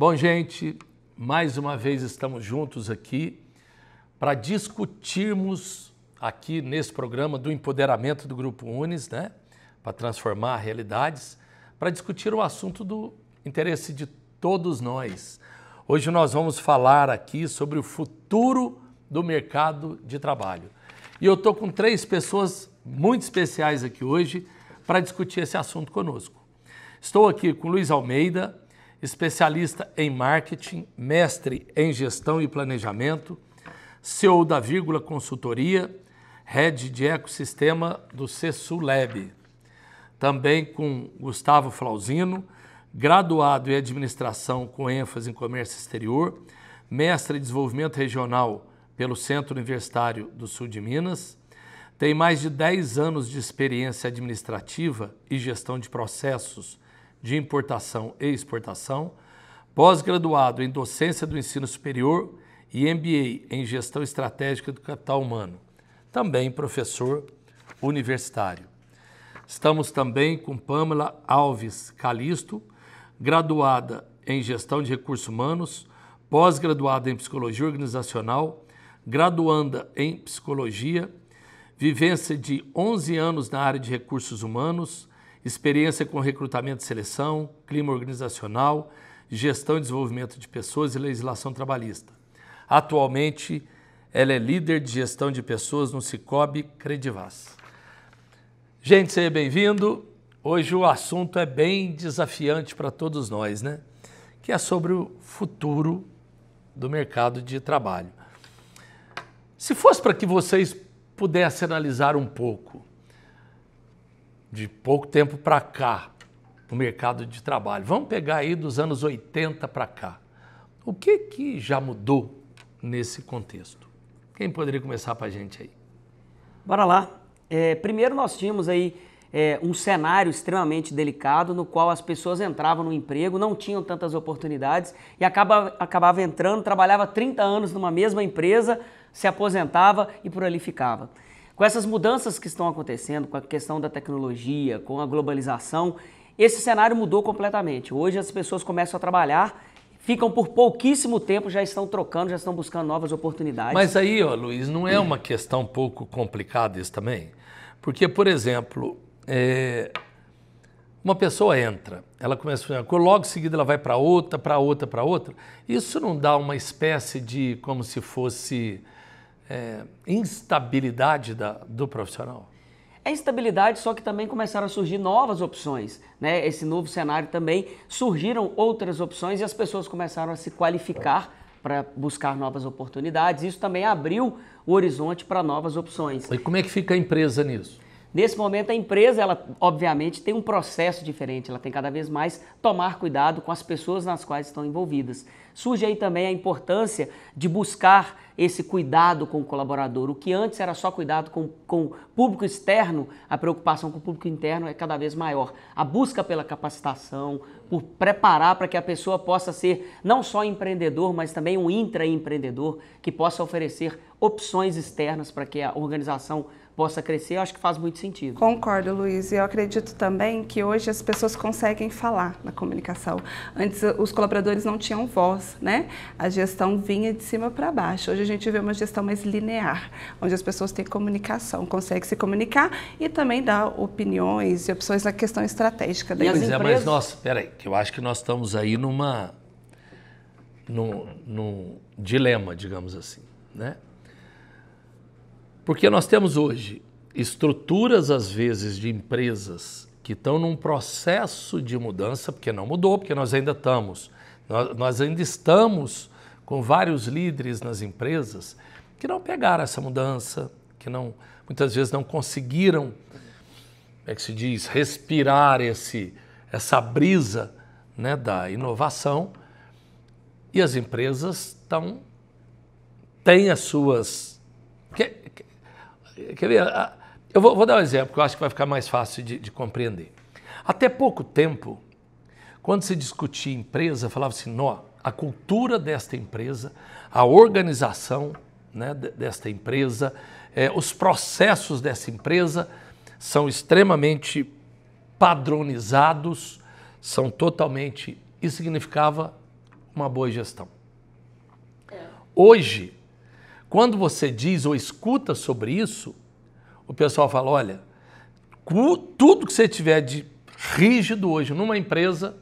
Bom, gente, mais uma vez estamos juntos aqui para discutirmos aqui nesse programa do empoderamento do Grupo Unis, né? Para transformar realidades, para discutir o assunto do interesse de todos nós. Hoje nós vamos falar aqui sobre o futuro do mercado de trabalho. E eu estou com três pessoas muito especiais aqui hoje para discutir esse assunto conosco. Estou aqui com Luiz Almeida, especialista em marketing, mestre em gestão e planejamento, CEO da Vírgula Consultoria, head de ecossistema do CESULEB. Também com Gustavo Flausino, graduado em administração com ênfase em comércio exterior, mestre em desenvolvimento regional pelo Centro Universitário do Sul de Minas, tem mais de 10 anos de experiência administrativa e gestão de processos de Importação e Exportação, pós-graduado em Docência do Ensino Superior e MBA em Gestão Estratégica do Capital Humano, também professor universitário. Estamos também com Pamela Alves Calisto, graduada em Gestão de Recursos Humanos, pós-graduada em Psicologia Organizacional, graduanda em Psicologia, vivência de 11 anos na área de recursos humanos, experiência com recrutamento e seleção, clima organizacional, gestão e desenvolvimento de pessoas e legislação trabalhista. Atualmente, ela é líder de gestão de pessoas no Cicobi Credivas. Gente, seja bem-vindo. Hoje o assunto é bem desafiante para todos nós, né? Que é sobre o futuro do mercado de trabalho. Se fosse para que vocês pudessem analisar um pouco de pouco tempo para cá no mercado de trabalho. Vamos pegar aí dos anos 80 para cá. O que, que já mudou nesse contexto? Quem poderia começar para a gente aí? Bora lá. É, primeiro nós tínhamos aí é, um cenário extremamente delicado no qual as pessoas entravam no emprego, não tinham tantas oportunidades e acaba, acabava entrando, trabalhava 30 anos numa mesma empresa, se aposentava e por ali ficava. Com essas mudanças que estão acontecendo, com a questão da tecnologia, com a globalização, esse cenário mudou completamente. Hoje as pessoas começam a trabalhar ficam por pouquíssimo tempo, já estão trocando, já estão buscando novas oportunidades. Mas aí, ó, Luiz, não é uma questão um pouco complicada isso também? Porque, por exemplo, é... uma pessoa entra, ela começa a fazer logo em seguida ela vai para outra, para outra, para outra. Isso não dá uma espécie de como se fosse é, instabilidade da, do profissional? É instabilidade, só que também começaram a surgir novas opções. Né? Esse novo cenário também surgiram outras opções e as pessoas começaram a se qualificar para buscar novas oportunidades. Isso também abriu o horizonte para novas opções. E como é que fica a empresa nisso? Nesse momento, a empresa, ela obviamente tem um processo diferente, ela tem cada vez mais tomar cuidado com as pessoas nas quais estão envolvidas. Surge aí também a importância de buscar esse cuidado com o colaborador. O que antes era só cuidado com, com o público externo, a preocupação com o público interno é cada vez maior. A busca pela capacitação, por preparar para que a pessoa possa ser não só empreendedor, mas também um intraempreendedor que possa oferecer opções externas para que a organização possa crescer, eu acho que faz muito sentido. Concordo, Luiz. E eu acredito também que hoje as pessoas conseguem falar na comunicação. Antes os colaboradores não tinham voz, né? A gestão vinha de cima para baixo. Hoje a gente vê uma gestão mais linear, onde as pessoas têm comunicação, conseguem se comunicar e também dar opiniões e opções na questão estratégica da empresa. É, mas nossa, peraí, que eu acho que nós estamos aí numa num, num dilema, digamos assim, né? Porque nós temos hoje estruturas, às vezes, de empresas que estão num processo de mudança, porque não mudou, porque nós ainda estamos. Nós, nós ainda estamos com vários líderes nas empresas que não pegaram essa mudança, que não muitas vezes não conseguiram, como é que se diz, respirar esse, essa brisa né, da inovação. E as empresas estão, têm as suas. Que, que, Quer ver? Eu vou, vou dar um exemplo que eu acho que vai ficar mais fácil de, de compreender. Até pouco tempo, quando se discutia empresa, falava-se, assim, nó, a cultura desta empresa, a organização né, desta empresa, é, os processos dessa empresa são extremamente padronizados, são totalmente. Isso significava uma boa gestão. É. Hoje, quando você diz ou escuta sobre isso, o pessoal fala: olha, tudo que você tiver de rígido hoje numa empresa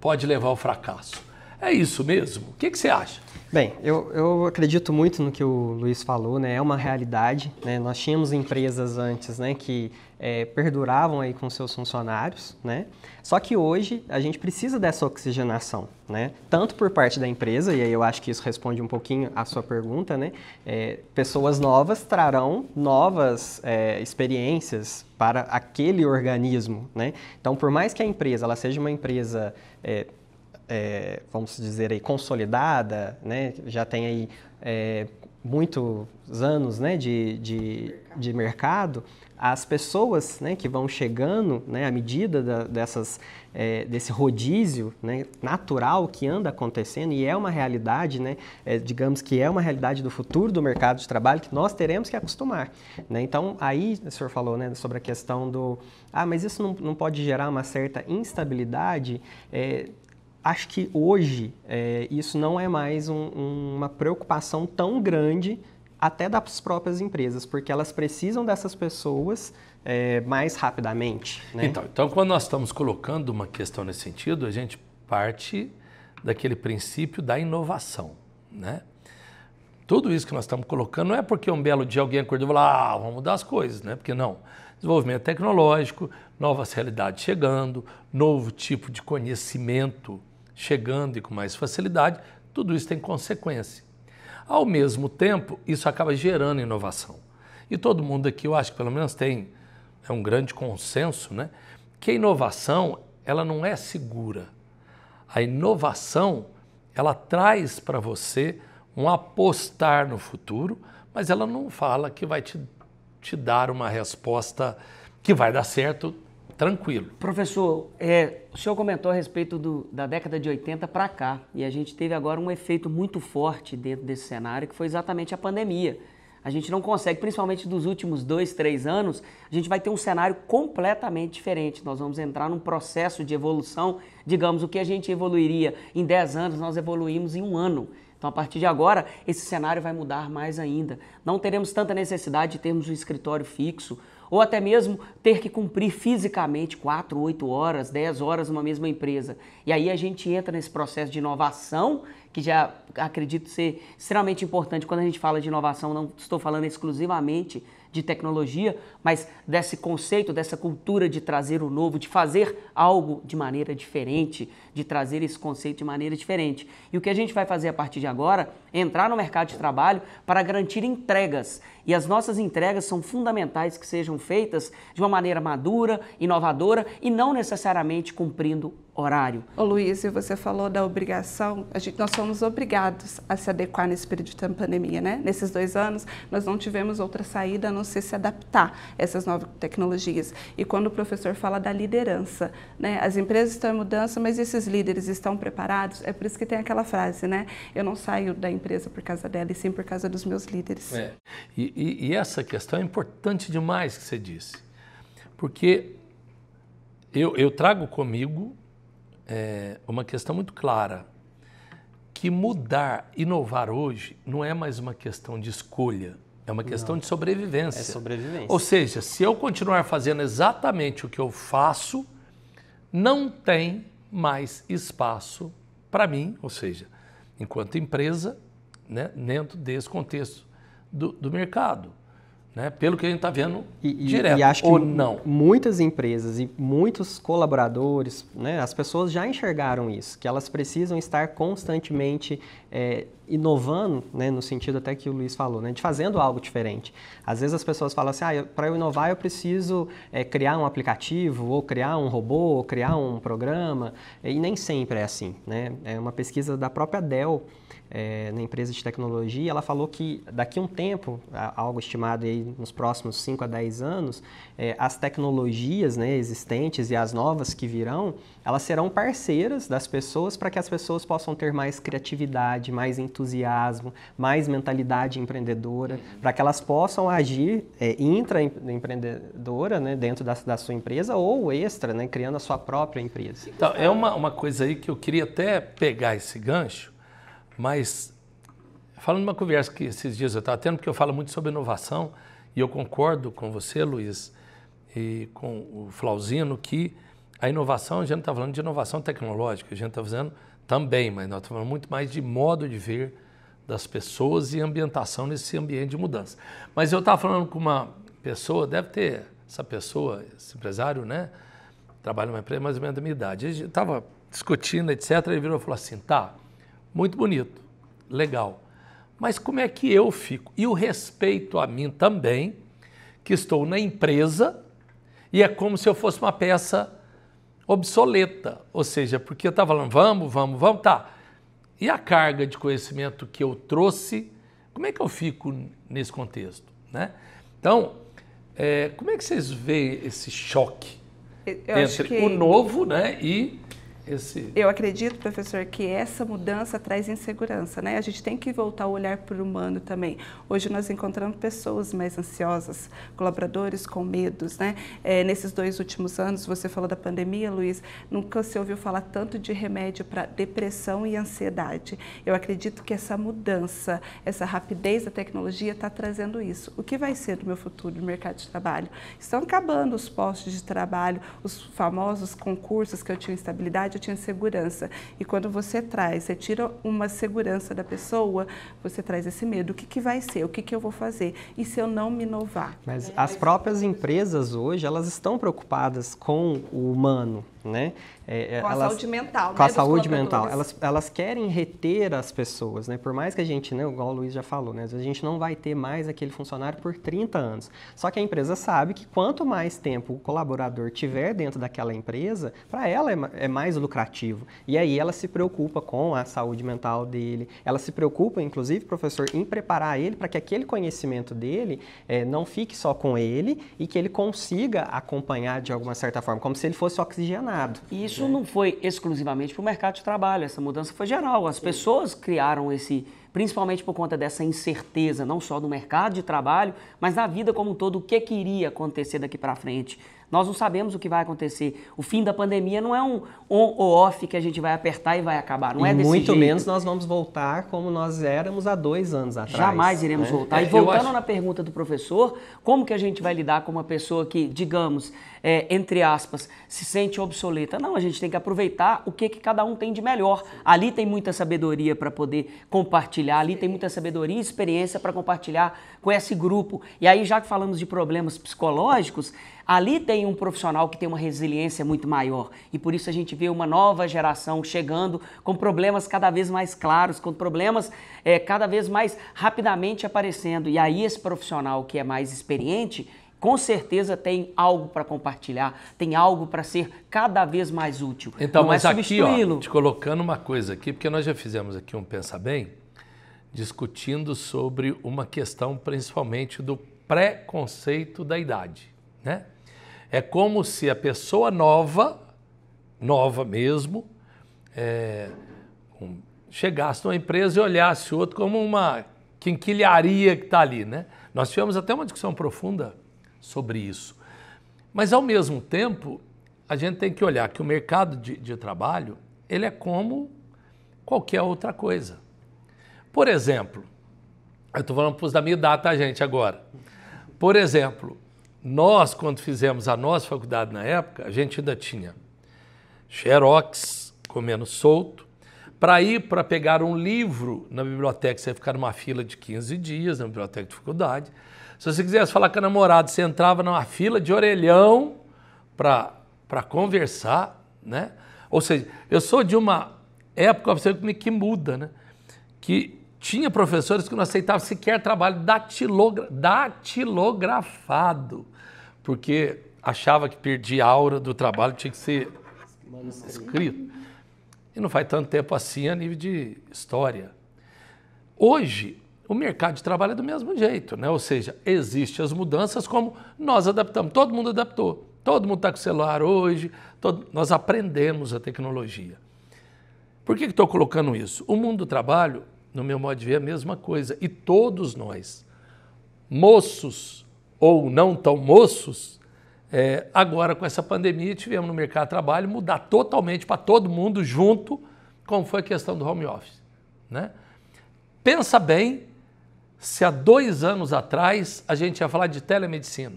pode levar ao fracasso. É isso mesmo? O que, que você acha? Bem, eu, eu acredito muito no que o Luiz falou, né? É uma realidade, né? Nós tínhamos empresas antes, né, que é, perduravam aí com seus funcionários, né? Só que hoje a gente precisa dessa oxigenação, né? Tanto por parte da empresa, e aí eu acho que isso responde um pouquinho à sua pergunta, né? É, pessoas novas trarão novas é, experiências para aquele organismo, né? Então, por mais que a empresa ela seja uma empresa é, é, vamos dizer aí, consolidada, né? já tem aí é, muitos anos né? de, de, de mercado, as pessoas né, que vão chegando, né, à medida da, dessas, é, desse rodízio né, natural que anda acontecendo, e é uma realidade, né, é, digamos que é uma realidade do futuro do mercado de trabalho que nós teremos que acostumar. Né? Então, aí o senhor falou né, sobre a questão do, ah, mas isso não, não pode gerar uma certa instabilidade. É, acho que hoje é, isso não é mais um, um, uma preocupação tão grande até das próprias empresas, porque elas precisam dessas pessoas é, mais rapidamente. Né? Então, então, quando nós estamos colocando uma questão nesse sentido, a gente parte daquele princípio da inovação, né? Tudo isso que nós estamos colocando não é porque um belo dia alguém acordou e falou, ah, vamos mudar as coisas, né? Porque não. Desenvolvimento tecnológico, novas realidades chegando, novo tipo de conhecimento chegando e com mais facilidade, tudo isso tem consequência. Ao mesmo tempo, isso acaba gerando inovação. E todo mundo aqui, eu acho que pelo menos tem é um grande consenso, né? Que a inovação, ela não é segura. A inovação, ela traz para você um apostar no futuro, mas ela não fala que vai te, te dar uma resposta que vai dar certo tranquilo. Professor, é, o senhor comentou a respeito do, da década de 80 para cá, e a gente teve agora um efeito muito forte dentro desse cenário, que foi exatamente a pandemia. A gente não consegue, principalmente dos últimos dois, três anos, a gente vai ter um cenário completamente diferente. Nós vamos entrar num processo de evolução, digamos, o que a gente evoluiria em dez anos, nós evoluímos em um ano. Então, a partir de agora, esse cenário vai mudar mais ainda. Não teremos tanta necessidade de termos um escritório fixo, ou até mesmo ter que cumprir fisicamente 4, 8 horas, 10 horas numa mesma empresa. E aí a gente entra nesse processo de inovação, que já acredito ser extremamente importante. Quando a gente fala de inovação, não estou falando exclusivamente de tecnologia, mas desse conceito, dessa cultura de trazer o novo, de fazer algo de maneira diferente, de trazer esse conceito de maneira diferente. E o que a gente vai fazer a partir de agora é entrar no mercado de trabalho para garantir entregas. E as nossas entregas são fundamentais que sejam feitas de uma maneira madura, inovadora e não necessariamente cumprindo horário. Ô Luiz, e você falou da obrigação, a gente, nós somos obrigados a se adequar nesse período de pandemia, né? Nesses dois anos, nós não tivemos outra saída a não ser se adaptar a essas novas tecnologias. E quando o professor fala da liderança, né? As empresas estão em mudança, mas esses líderes estão preparados? É por isso que tem aquela frase, né? Eu não saio da empresa por causa dela, e sim por causa dos meus líderes. É. E, e, e essa questão é importante demais que você disse, porque eu, eu trago comigo é, uma questão muito clara, que mudar, inovar hoje não é mais uma questão de escolha, é uma questão não. de sobrevivência. É sobrevivência. Ou seja, se eu continuar fazendo exatamente o que eu faço, não tem mais espaço para mim, ou seja, enquanto empresa, né, dentro desse contexto do, do mercado. Né? Pelo que a gente está vendo e, direto, e acho que ou não. Muitas empresas e muitos colaboradores, né, as pessoas já enxergaram isso, que elas precisam estar constantemente é, inovando, né, no sentido até que o Luiz falou, né, de fazendo algo diferente. Às vezes as pessoas falam assim, ah, para eu inovar eu preciso é, criar um aplicativo, ou criar um robô, ou criar um programa, e nem sempre é assim. Né? É uma pesquisa da própria Dell, é, na empresa de tecnologia, ela falou que daqui a um tempo, algo estimado aí nos próximos 5 a 10 anos, é, as tecnologias né, existentes e as novas que virão, elas serão parceiras das pessoas para que as pessoas possam ter mais criatividade, vontade, mais entusiasmo, mais mentalidade empreendedora, para que elas possam agir é, empreendedora, né, dentro da, da, sua empresa ou extra, né, criando a sua própria empresa. Então, é uma, uma coisa aí que eu queria até pegar esse gancho, mas falando uma conversa que esses dias eu estava tendo, porque eu falo muito sobre inovação, e eu concordo com você, Luiz, e com o Flauzino, que a inovação, a gente está falando de inovação tecnológica, a gente está fazendo também, mas nós estamos falando muito mais de modo de ver das pessoas e ambientação nesse ambiente de mudança. Mas eu estava falando com uma pessoa, deve ter essa pessoa, esse empresário, né? Trabalha numa empresa mais ou menos da minha idade. Ele estava discutindo, etc. Ele virou e falou assim: tá, muito bonito, legal. Mas como é que eu fico? E o respeito a mim também, que estou na empresa e é como se eu fosse uma peça obsoleta, ou seja, porque eu estava falando, vamos, vamos, vamos, tá. E a carga de conhecimento que eu trouxe, como é que eu fico nesse contexto? Né? Então, é, como é que vocês veem esse choque eu entre que... o novo né, e esse... Eu acredito, professor, que essa mudança traz insegurança, né? A gente tem que voltar o olhar para o humano também. Hoje nós encontramos pessoas mais ansiosas, colaboradores com medos, né? É, nesses dois últimos anos, você falou da pandemia, Luiz, nunca se ouviu falar tanto de remédio para depressão e ansiedade. Eu acredito que essa mudança, essa rapidez da tecnologia está trazendo isso. O que vai ser do meu futuro no mercado de trabalho? Estão acabando os postos de trabalho, os famosos concursos que eu tinha instabilidade, eu tinha segurança E quando você traz, você tira uma segurança da pessoa, você traz esse medo. O que, que vai ser? O que, que eu vou fazer? E se eu não me inovar? Mas as próprias empresas hoje, elas estão preocupadas com o humano, né? É, é, com elas, a saúde mental, Com né, a saúde mental. Elas, elas querem reter as pessoas, né? Por mais que a gente, né, igual o Luiz já falou, né? A gente não vai ter mais aquele funcionário por 30 anos. Só que a empresa sabe que quanto mais tempo o colaborador tiver dentro daquela empresa, para ela é, é mais lucrativo. E aí ela se preocupa com a saúde mental dele. Ela se preocupa, inclusive, professor, em preparar ele para que aquele conhecimento dele é, não fique só com ele e que ele consiga acompanhar de alguma certa forma, como se ele fosse oxigenado. Isso isso não foi exclusivamente para o mercado de trabalho, essa mudança foi geral. As Sim. pessoas criaram esse, principalmente por conta dessa incerteza, não só do mercado de trabalho, mas da vida como um todo, o que, que iria acontecer daqui para frente. Nós não sabemos o que vai acontecer. O fim da pandemia não é um on ou off que a gente vai apertar e vai acabar. Não e é desse muito jeito. menos nós vamos voltar como nós éramos há dois anos atrás. Jamais iremos né? voltar. É, e voltando acho... na pergunta do professor, como que a gente vai lidar com uma pessoa que, digamos, é, entre aspas, se sente obsoleta? Não, a gente tem que aproveitar o que, que cada um tem de melhor. Ali tem muita sabedoria para poder compartilhar, ali tem muita sabedoria e experiência para compartilhar com esse grupo. E aí, já que falamos de problemas psicológicos, ali tem tem um profissional que tem uma resiliência muito maior. E por isso a gente vê uma nova geração chegando com problemas cada vez mais claros, com problemas é, cada vez mais rapidamente aparecendo. E aí esse profissional que é mais experiente, com certeza tem algo para compartilhar, tem algo para ser cada vez mais útil. Então, Não mas é aqui, ó, te colocando uma coisa aqui, porque nós já fizemos aqui um Pensa Bem, discutindo sobre uma questão principalmente do preconceito da idade, né? É como se a pessoa nova, nova mesmo, é, chegasse numa empresa e olhasse o outro como uma quinquilharia que está ali, né? Nós tivemos até uma discussão profunda sobre isso. Mas, ao mesmo tempo, a gente tem que olhar que o mercado de, de trabalho, ele é como qualquer outra coisa. Por exemplo, eu estou falando para os da minha data, tá, gente, agora. Por exemplo, nós, quando fizemos a nossa faculdade na época, a gente ainda tinha xerox comendo solto. Para ir para pegar um livro na biblioteca, você ia ficar numa fila de 15 dias na biblioteca de faculdade. Se você quisesse falar com a namorada, você entrava numa fila de orelhão para conversar, né? Ou seja, eu sou de uma época que, é que muda, né? Que tinha professores que não aceitavam sequer trabalho datilogra datilografado, porque achava que perdia a aura do trabalho, tinha que ser escrito. E não faz tanto tempo assim a nível de história. Hoje, o mercado de trabalho é do mesmo jeito, né? Ou seja, existem as mudanças como nós adaptamos. Todo mundo adaptou. Todo mundo está com celular hoje. Todo... Nós aprendemos a tecnologia. Por que estou colocando isso? O mundo do trabalho no meu modo de ver, a mesma coisa. E todos nós, moços ou não tão moços, é, agora com essa pandemia tivemos no mercado de trabalho mudar totalmente para todo mundo junto, como foi a questão do home office. Né? Pensa bem se há dois anos atrás a gente ia falar de telemedicina.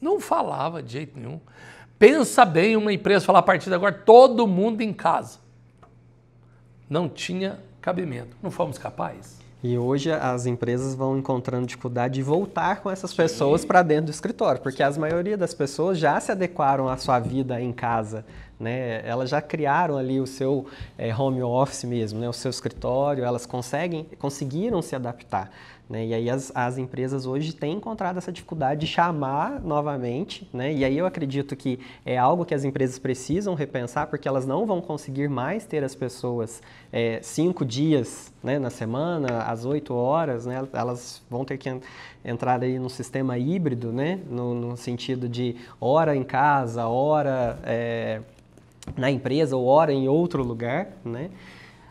Não falava de jeito nenhum. Pensa bem uma empresa falar a partir de agora todo mundo em casa. Não tinha cabimento. Não fomos capazes. E hoje as empresas vão encontrando dificuldade de voltar com essas pessoas para dentro do escritório, porque a maioria das pessoas já se adequaram à sua vida em casa, né? Elas já criaram ali o seu é, home office mesmo, né? O seu escritório, elas conseguem, conseguiram se adaptar. Né? E aí as, as empresas hoje têm encontrado essa dificuldade de chamar novamente, né? e aí eu acredito que é algo que as empresas precisam repensar, porque elas não vão conseguir mais ter as pessoas é, cinco dias né, na semana, às oito horas, né? elas vão ter que entrar aí num sistema híbrido, né? no, no sentido de hora em casa, hora é, na empresa ou hora em outro lugar, né?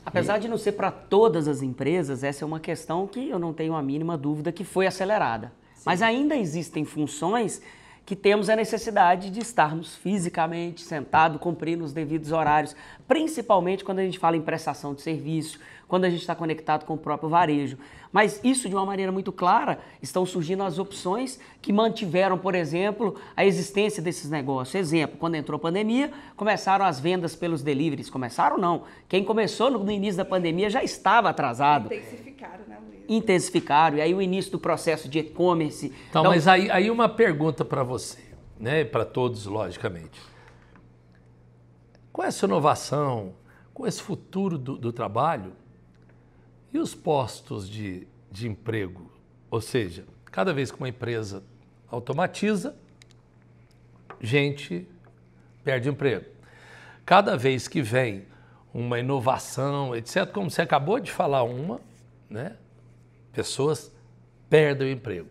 Apesar e... É. de não ser para todas as empresas, essa é uma questão que eu não tenho a mínima dúvida que foi acelerada. Sim. Mas ainda existem funções que temos a necessidade de estarmos fisicamente sentado, cumprindo os devidos horários, principalmente quando a gente fala em prestação de serviço, quando a gente está conectado com o próprio varejo. Mas isso, de uma maneira muito clara, estão surgindo as opções que mantiveram, por exemplo, a existência desses negócios. Exemplo, quando entrou a pandemia, começaram as vendas pelos deliveries. Começaram não. Quem começou no início da pandemia já estava atrasado. Intensificaram, né, Luiz? Intensificaram. E aí o início do processo de e-commerce. Então, então, mas aí, aí uma pergunta para você, né? Para todos, logicamente. Com essa inovação, com esse futuro do, do trabalho, os postos de, de emprego? Ou seja, cada vez que uma empresa automatiza, gente perde emprego. Cada vez que vem uma inovação, etc., como você acabou de falar uma, né, pessoas perdem o emprego.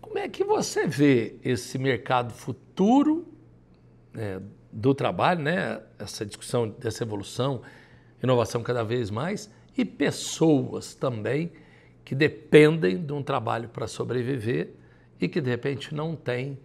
Como é que você vê esse mercado futuro né, do trabalho, né, essa discussão dessa evolução inovação cada vez mais e pessoas também que dependem de um trabalho para sobreviver e que de repente não têm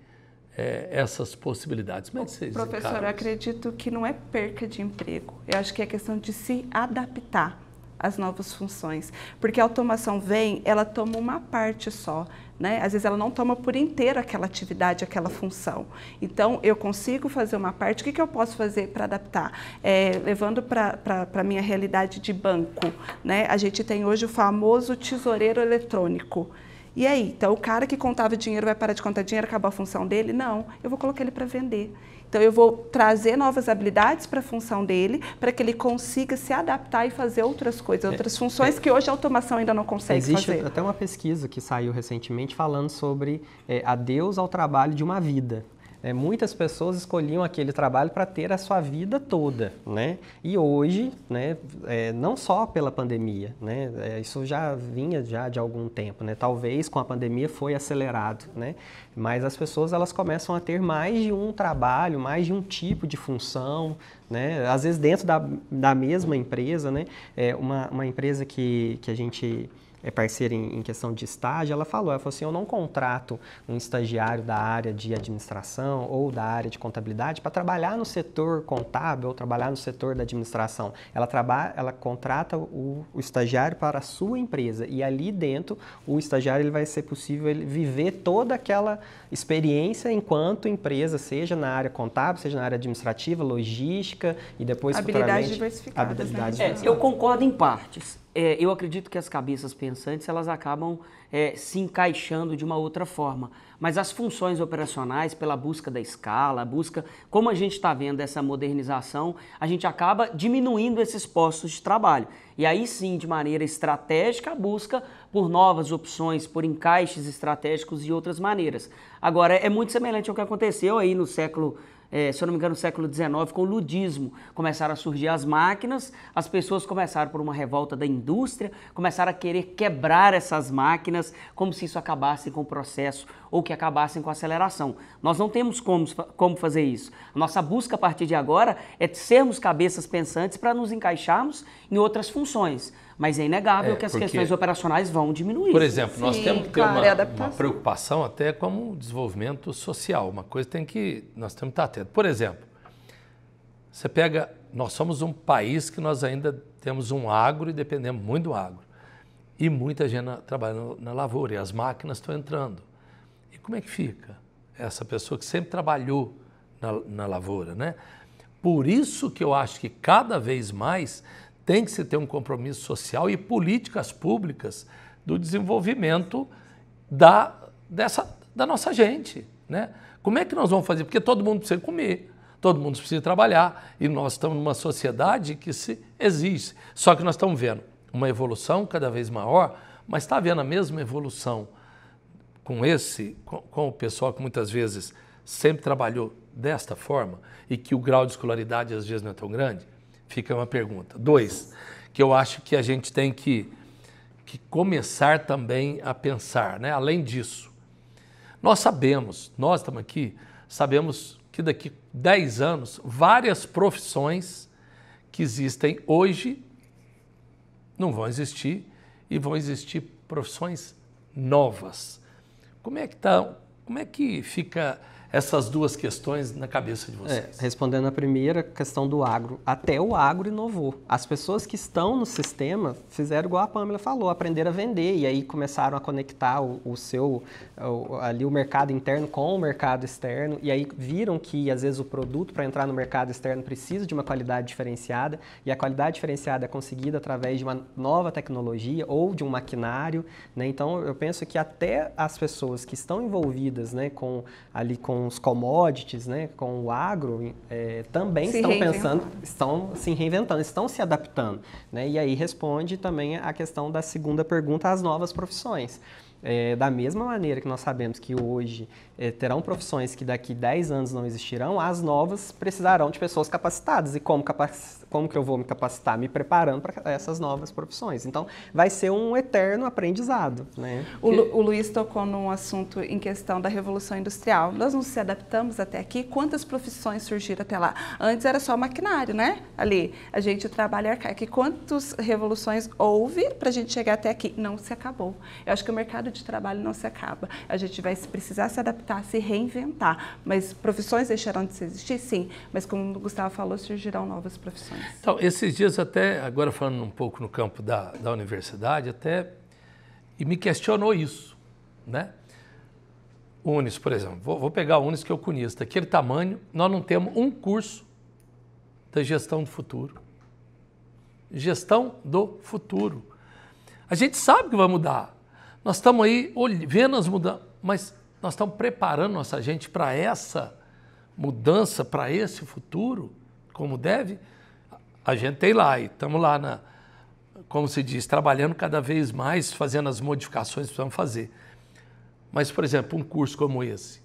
é, essas possibilidades. Como é que vocês Professor, acredito que não é perca de emprego. Eu acho que é questão de se adaptar as novas funções. Porque a automação vem, ela toma uma parte só. Né? Às vezes ela não toma por inteiro aquela atividade, aquela função. Então, eu consigo fazer uma parte, o que, que eu posso fazer para adaptar? É, levando para a minha realidade de banco, né? a gente tem hoje o famoso tesoureiro eletrônico. E aí, então o cara que contava dinheiro vai parar de contar dinheiro, acabar a função dele? Não, eu vou colocar ele para vender. Então eu vou trazer novas habilidades para a função dele, para que ele consiga se adaptar e fazer outras coisas, é, outras é. funções que hoje a automação ainda não consegue Existe fazer. Existe até uma pesquisa que saiu recentemente falando sobre é, adeus ao trabalho de uma vida. É, muitas pessoas escolhiam aquele trabalho para ter a sua vida toda, né? E hoje, né, é, não só pela pandemia, né? É, isso já vinha já de algum tempo, né? Talvez com a pandemia foi acelerado, né? Mas as pessoas elas começam a ter mais de um trabalho, mais de um tipo de função, né? Às vezes dentro da, da mesma empresa, né? É uma, uma empresa que, que a gente é parceira em, em questão de estágio, ela falou, ela falou assim, eu não contrato um estagiário da área de administração ou da área de contabilidade para trabalhar no setor contábil ou trabalhar no setor da administração. Ela, trabalha, ela contrata o, o estagiário para a sua empresa e ali dentro o estagiário ele vai ser possível ele viver toda aquela experiência enquanto empresa, seja na área contábil, seja na área administrativa, logística e depois habilidades Diversificadas, Habilidade né? É, eu concordo em partes é, eu acredito que as cabeças pensantes elas acabam é, se encaixando de uma outra forma. Mas as funções operacionais, pela busca da escala, busca, como a gente está vendo essa modernização, a gente acaba diminuindo esses postos de trabalho. E aí sim, de maneira estratégica, a busca por novas opções, por encaixes estratégicos e outras maneiras. Agora, é muito semelhante ao que aconteceu aí no século é, se eu não me engano, no século XIX, com o ludismo. Começaram a surgir as máquinas, as pessoas começaram por uma revolta da indústria, começaram a querer quebrar essas máquinas, como se isso acabasse com o processo ou que acabassem com a aceleração. Nós não temos como, como fazer isso. A nossa busca a partir de agora é sermos cabeças pensantes para nos encaixarmos em outras funções. Mas é inegável é, que as porque, questões operacionais vão diminuir. Por exemplo, nós Sim, temos que ter claro, uma, é uma, preocupação até como o desenvolvimento social. Uma coisa tem que nós temos que estar atentos. Por exemplo, você pega, nós somos um país que nós ainda temos um agro e dependemos muito do agro. E muita gente na, trabalhando na lavoura e as máquinas estão entrando. E como é que fica essa pessoa que sempre trabalhou na, na lavoura, né? Por isso que eu acho que cada vez mais tem que se ter um compromisso social e políticas públicas do desenvolvimento da, dessa, da nossa gente. Né? Como é que nós vamos fazer? Porque todo mundo precisa comer, todo mundo precisa trabalhar e nós estamos numa sociedade que se exige. Só que nós estamos vendo uma evolução cada vez maior, mas está havendo a mesma evolução com esse, com, com o pessoal que muitas vezes sempre trabalhou desta forma e que o grau de escolaridade às vezes não é tão grande. Fica uma pergunta. Dois, que eu acho que a gente tem que, que começar também a pensar, né? além disso. Nós sabemos, nós estamos aqui, sabemos que daqui 10 anos, várias profissões que existem hoje não vão existir e vão existir profissões novas. Como é que, tá, como é que fica essas duas questões na cabeça de é, vocês. É, respondendo a primeira questão do agro, até o agro inovou. As pessoas que estão no sistema fizeram igual a Pamela falou, aprender a vender e aí começaram a conectar o, o seu o, ali o mercado interno com o mercado externo e aí viram que às vezes o produto para entrar no mercado externo precisa de uma qualidade diferenciada e a qualidade diferenciada é conseguida através de uma nova tecnologia ou de um maquinário, né? Então eu penso que até as pessoas que estão envolvidas, né, com ali com com os commodities, né, com o agro, é, também se estão pensando, estão se reinventando, estão se adaptando. Né? E aí responde também a questão da segunda pergunta as novas profissões. É, da mesma maneira que nós sabemos que hoje eh, terão profissões que daqui 10 anos não existirão, as novas precisarão de pessoas capacitadas. E como, como que eu vou me capacitar? Me preparando para essas novas profissões. Então, vai ser um eterno aprendizado. Né? O, Lu, o Luiz tocou num assunto em questão da Revolução Industrial. Nós não se adaptamos até aqui. Quantas profissões surgiram até lá? Antes era só maquinário, né? Ali, a gente trabalha arcaico. É quantas revoluções houve para a gente chegar até aqui? Não se acabou. Eu acho que o mercado de trabalho não se acaba. A gente vai precisar se adaptar adaptar, se reinventar. Mas profissões deixarão de existir, sim. Mas como o Gustavo falou, surgirão novas profissões. Então, esses dias até, agora falando um pouco no campo da, da universidade, até e me questionou isso, né? Unis, por exemplo, vou, vou pegar o Unis que eu conheço, daquele tamanho, nós não temos um curso da gestão do futuro. Gestão do futuro. A gente sabe que vai mudar. Nós estamos aí vendo as mudanças, mas nós estamos preparando nossa gente para essa mudança, para esse futuro, como deve. A gente tem lá e estamos lá, na, como se diz, trabalhando cada vez mais, fazendo as modificações que precisamos fazer. Mas, por exemplo, um curso como esse,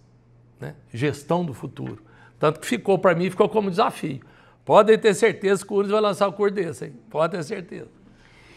né? gestão do futuro, tanto que ficou para mim, ficou como desafio. Podem ter certeza que o Unis vai lançar o curso desse, hein? Pode ter certeza.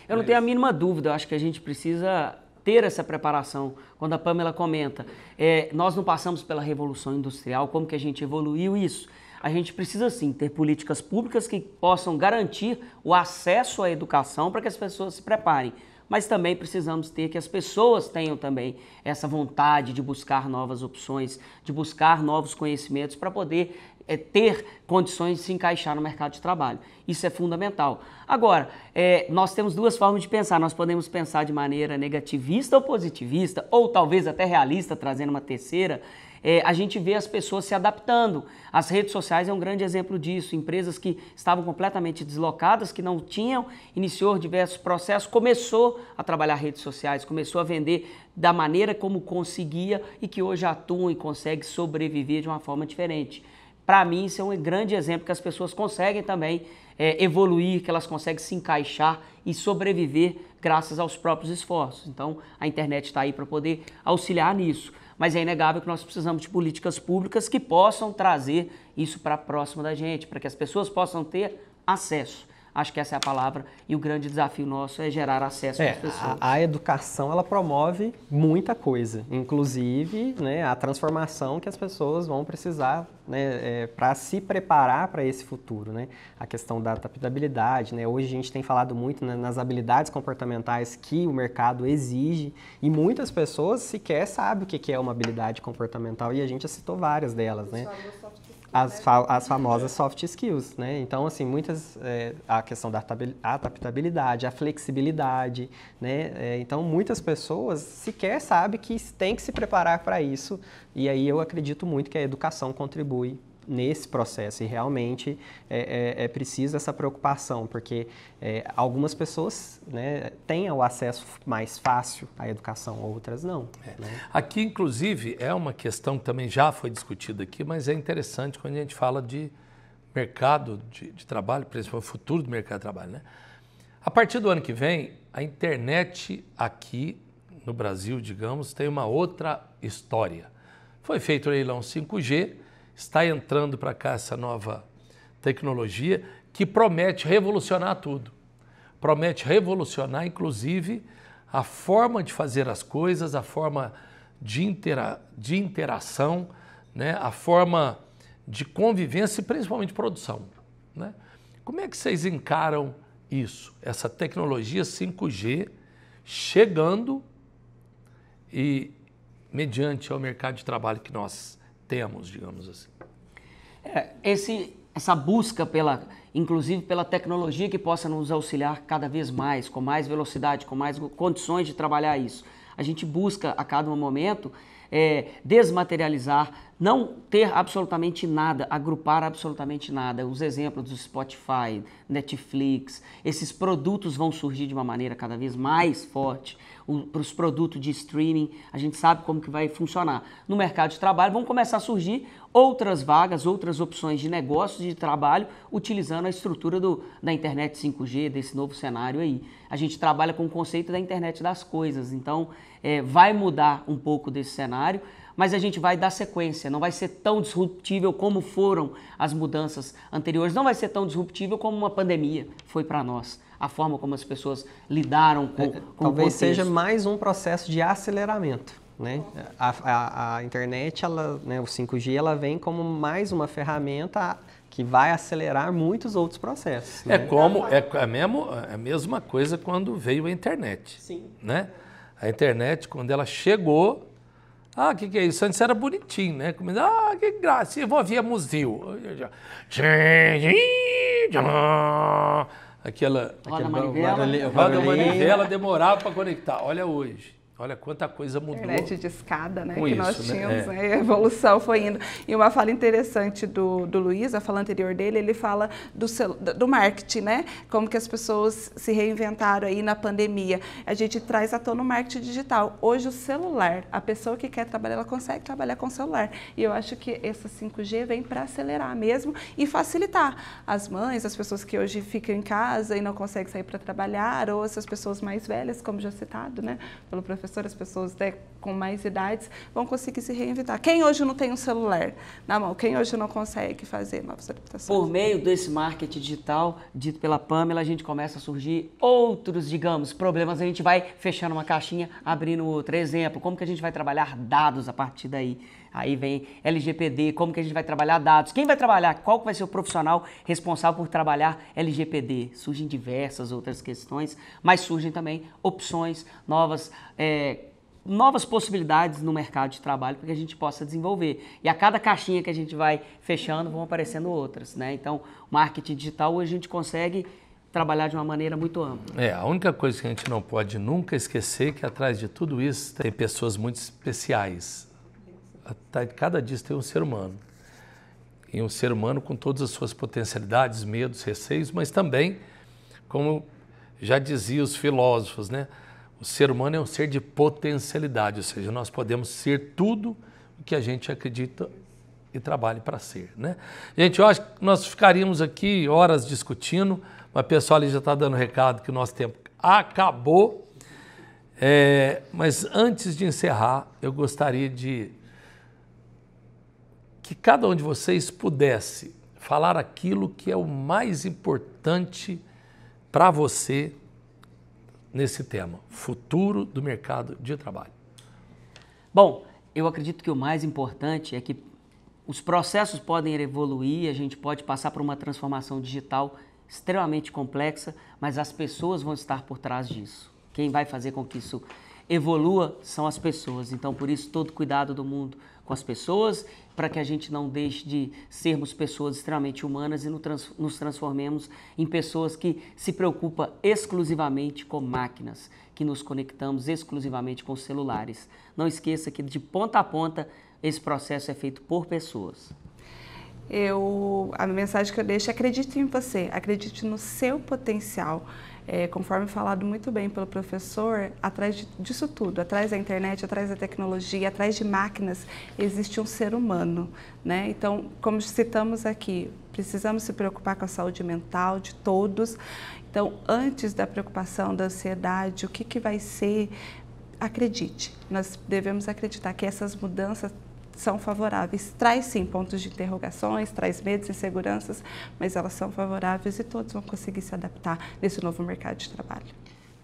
Eu não tenho a mínima dúvida, eu acho que a gente precisa ter essa preparação. Quando a Pamela comenta, é, nós não passamos pela revolução industrial, como que a gente evoluiu isso? A gente precisa sim ter políticas públicas que possam garantir o acesso à educação para que as pessoas se preparem, mas também precisamos ter que as pessoas tenham também essa vontade de buscar novas opções, de buscar novos conhecimentos para poder é, ter condições de se encaixar no mercado de trabalho. Isso é fundamental. Agora, é, nós temos duas formas de pensar. Nós podemos pensar de maneira negativista ou positivista, ou talvez até realista, trazendo uma terceira. É, a gente vê as pessoas se adaptando. As redes sociais é um grande exemplo disso. Empresas que estavam completamente deslocadas, que não tinham, iniciou diversos processos, começou a trabalhar redes sociais, começou a vender da maneira como conseguia e que hoje atuam e conseguem sobreviver de uma forma diferente para mim, isso é um grande exemplo que as pessoas conseguem também é, evoluir, que elas conseguem se encaixar e sobreviver graças aos próprios esforços. Então, a internet está aí para poder auxiliar nisso. Mas é inegável que nós precisamos de políticas públicas que possam trazer isso para próximo da gente, para que as pessoas possam ter acesso. Acho que essa é a palavra e o grande desafio nosso é gerar acesso é, às pessoas. A, a, educação ela promove muita coisa, inclusive né, a transformação que as pessoas vão precisar né, é, para se preparar para esse futuro. Né? A questão da adaptabilidade, né? hoje a gente tem falado muito né, nas habilidades comportamentais que o mercado exige e muitas pessoas sequer sabem o que é uma habilidade comportamental e a gente já citou várias delas. Né? as, fa as famosas soft skills, né? Então, assim, muitas... É, a questão da adaptabilidade, a flexibilidade, né? É, então, muitas pessoas sequer sabem que tem que se preparar para isso. E aí eu acredito muito que a educação contribui nesse processo e realmente é, é, é preciso essa preocupação, porque é, algumas pessoas né, têm o acesso mais fácil à educação, outras não. É. Né? Aqui, inclusive, é uma questão que também já foi discutida aqui, mas é interessante quando a gente fala de mercado de, de trabalho, principalmente o futuro do mercado de trabalho. Né? A partir do ano que vem, a internet aqui no Brasil, digamos, tem uma outra história. Foi feito o leilão 5G, está entrando para cá essa nova tecnologia que promete revolucionar tudo. Promete revolucionar, inclusive, a forma de fazer as coisas, a forma de, intera de interação, né? a forma de convivência e principalmente produção. Né? Como é que vocês encaram isso, essa tecnologia 5G chegando e mediante ao mercado de trabalho que nós temos, digamos assim. É, esse, essa busca pela, inclusive pela tecnologia que possa nos auxiliar cada vez mais, com mais velocidade, com mais condições de trabalhar isso. A gente busca a cada momento é, desmaterializar, não ter absolutamente nada, agrupar absolutamente nada. Os exemplos do Spotify, Netflix, esses produtos vão surgir de uma maneira cada vez mais forte. Para os produtos de streaming, a gente sabe como que vai funcionar. No mercado de trabalho vão começar a surgir outras vagas, outras opções de negócio, de trabalho, utilizando a estrutura do, da internet 5G, desse novo cenário aí. A gente trabalha com o conceito da internet das coisas, então é, vai mudar um pouco desse cenário, mas a gente vai dar sequência, não vai ser tão disruptível como foram as mudanças anteriores, não vai ser tão disruptível como uma pandemia foi para nós, a forma como as pessoas lidaram com, é, com Talvez seja mais um processo de aceleramento. Né? A, a, a internet, ela, né, o 5G, ela vem como mais uma ferramenta que vai acelerar muitos outros processos. É né? como é a, é mesmo, é a mesma coisa quando veio a internet, Sim. né? A internet, quando ela chegou, ah, o que, que é isso? Antes era bonitinho, né? Ah, que graça, envolvíamos view. Aquela. Roda aquela Manivela. Roda Manivela demorava para conectar. Olha hoje. Olha quanta coisa mudou. Internet de escada, né? Com que isso, nós né? tínhamos, é. né? É. a evolução foi indo. E uma fala interessante do, do Luiz, a fala anterior dele, ele fala do, do marketing, né? Como que as pessoas se reinventaram aí na pandemia. A gente traz à tona o marketing digital. Hoje o celular, a pessoa que quer trabalhar, ela consegue trabalhar com o celular. E eu acho que essa 5G vem para acelerar mesmo e facilitar. As mães, as pessoas que hoje ficam em casa e não conseguem sair para trabalhar, ou essas pessoas mais velhas, como já citado, né? Pelo professor professor, pessoas até né, com mais idades vão conseguir se reinventar. Quem hoje não tem um celular na mão? Quem hoje não consegue fazer novas adaptações? Por meio desse marketing digital, dito pela Pamela, a gente começa a surgir outros, digamos, problemas. A gente vai fechando uma caixinha, abrindo outra. Exemplo, como que a gente vai trabalhar dados a partir daí? Aí vem LGPD, como que a gente vai trabalhar dados? Quem vai trabalhar? Qual que vai ser o profissional responsável por trabalhar LGPD? Surgem diversas outras questões, mas surgem também opções, novas... É, novas possibilidades no mercado de trabalho para que a gente possa desenvolver. E a cada caixinha que a gente vai fechando, vão aparecendo outras, né? Então, marketing digital hoje a gente consegue trabalhar de uma maneira muito ampla. É, a única coisa que a gente não pode nunca esquecer é que atrás de tudo isso tem pessoas muito especiais. Cada dia tem um ser humano. E um ser humano com todas as suas potencialidades, medos, receios, mas também, como já diziam os filósofos, né? O ser humano é um ser de potencialidade, ou seja, nós podemos ser tudo o que a gente acredita e trabalhe para ser, né? Gente, eu acho que nós ficaríamos aqui horas discutindo, mas o pessoal ali já está dando recado que o nosso tempo acabou. É, mas antes de encerrar, eu gostaria de que cada um de vocês pudesse falar aquilo que é o mais importante para você nesse tema, futuro do mercado de trabalho? Bom, eu acredito que o mais importante é que os processos podem evoluir, a gente pode passar por uma transformação digital extremamente complexa, mas as pessoas vão estar por trás disso. Quem vai fazer com que isso evolua são as pessoas. Então, por isso, todo cuidado do mundo com as pessoas para que a gente não deixe de sermos pessoas extremamente humanas e nos transformemos em pessoas que se preocupam exclusivamente com máquinas, que nos conectamos exclusivamente com celulares. Não esqueça que de ponta a ponta esse processo é feito por pessoas. Eu, a mensagem que eu deixo é acredite em você, acredite no seu potencial é, conforme falado muito bem pelo professor, atrás de, disso tudo, atrás da internet, atrás da tecnologia, atrás de máquinas, existe um ser humano. Né? Então, como citamos aqui, precisamos se preocupar com a saúde mental de todos. Então, antes da preocupação, da ansiedade, o que, que vai ser acredite. Nós devemos acreditar que essas mudanças são favoráveis. Traz sim pontos de interrogações, traz medos, e inseguranças, mas elas são favoráveis e todos vão conseguir se adaptar nesse novo mercado de trabalho.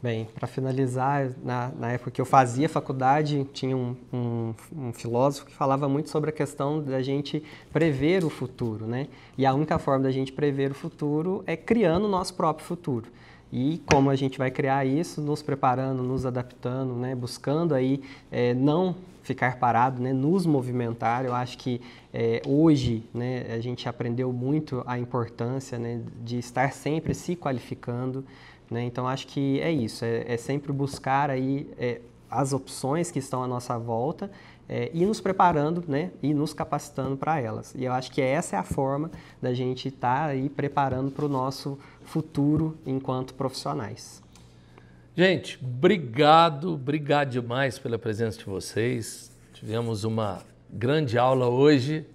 Bem, para finalizar, na, na, época que eu fazia faculdade, tinha um, um, um, filósofo que falava muito sobre a questão da gente prever o futuro, né? E a única forma da gente prever o futuro é criando o nosso próprio futuro. E como a gente vai criar isso, nos preparando, nos adaptando, né? Buscando aí é, não ficar parado, né? Nos movimentar. Eu acho que é, hoje, né? A gente aprendeu muito a importância né? de estar sempre se qualificando, né? Então acho que é isso, é, é sempre buscar aí é, as opções que estão à nossa volta é, e nos preparando né, e nos capacitando para elas. E eu acho que essa é a forma da gente estar tá aí preparando para o nosso futuro enquanto profissionais. Gente, obrigado, obrigado demais pela presença de vocês. Tivemos uma grande aula hoje,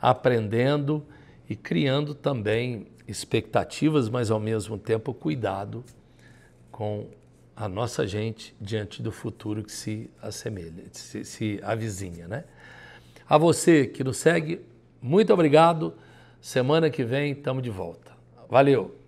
aprendendo e criando também expectativas, mas ao mesmo tempo cuidado com a nossa gente diante do futuro que se assemelha, se, se avizinha, né? A você que nos segue, muito obrigado. Semana que vem estamos de volta. Valeu!